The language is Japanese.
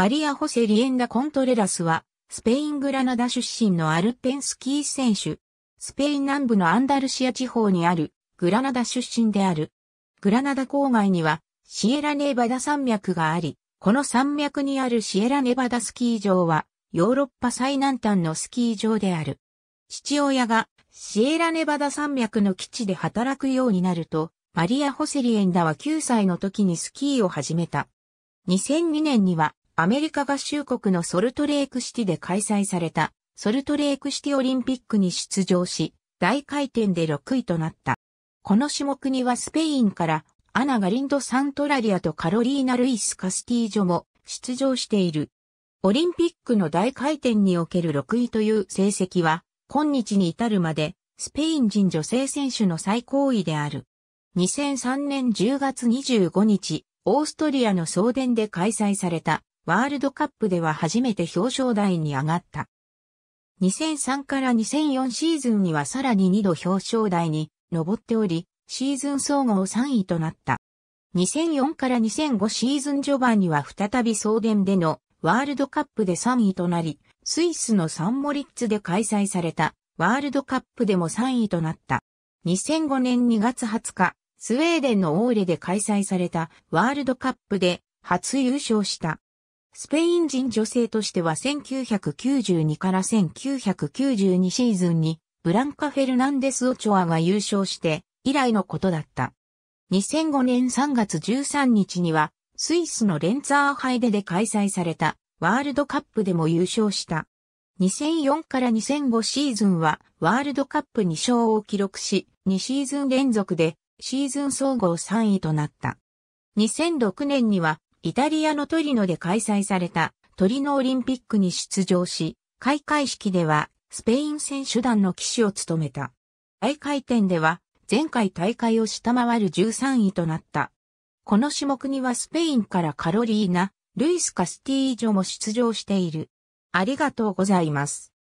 マリア・ホセ・リエンダ・コントレラスは、スペイン・グラナダ出身のアルペンスキー選手。スペイン南部のアンダルシア地方にある、グラナダ出身である。グラナダ郊外には、シエラ・ネバダ山脈があり、この山脈にあるシエラ・ネバダスキー場は、ヨーロッパ最南端のスキー場である。父親がシエラネバダ山脈の基地で働くようになると、マリア・ホセリエンダは9歳の時にスキーを始めた。2002年にはアメリカ合衆国のソルトレークシティで開催されたソルトレークシティオリンピックに出場し、大回転で6位となった。この種目にはスペインからアナ・ガリンド・サントラリアとカロリーナ・ルイス・カスティージョも出場している。オリンピックの大回転における6位という成績は、今日に至るまで、スペイン人女性選手の最高位である。2003年10月25日、オーストリアの送電で開催されたワールドカップでは初めて表彰台に上がった。2003から2004シーズンにはさらに2度表彰台に上っており、シーズン総合3位となった。2004から2005シーズン序盤には再び送電でのワールドカップで3位となり、スイスのサンモリッツで開催されたワールドカップでも3位となった。2005年2月20日、スウェーデンのオーレで開催されたワールドカップで初優勝した。スペイン人女性としては1992から1992シーズンにブランカ・フェルナンデス・オチョアが優勝して以来のことだった。2005年3月13日にはスイスのレンツァーハイデで開催されたワールドカップでも優勝した。2004から2005シーズンはワールドカップ2勝を記録し、2シーズン連続でシーズン総合3位となった。2006年にはイタリアのトリノで開催されたトリノオリンピックに出場し、開会式ではスペイン選手団の騎手を務めた。大回転では前回大会を下回る13位となった。この種目にはスペインからカロリーナ、ルイス・カスティージョも出場している。ありがとうございます。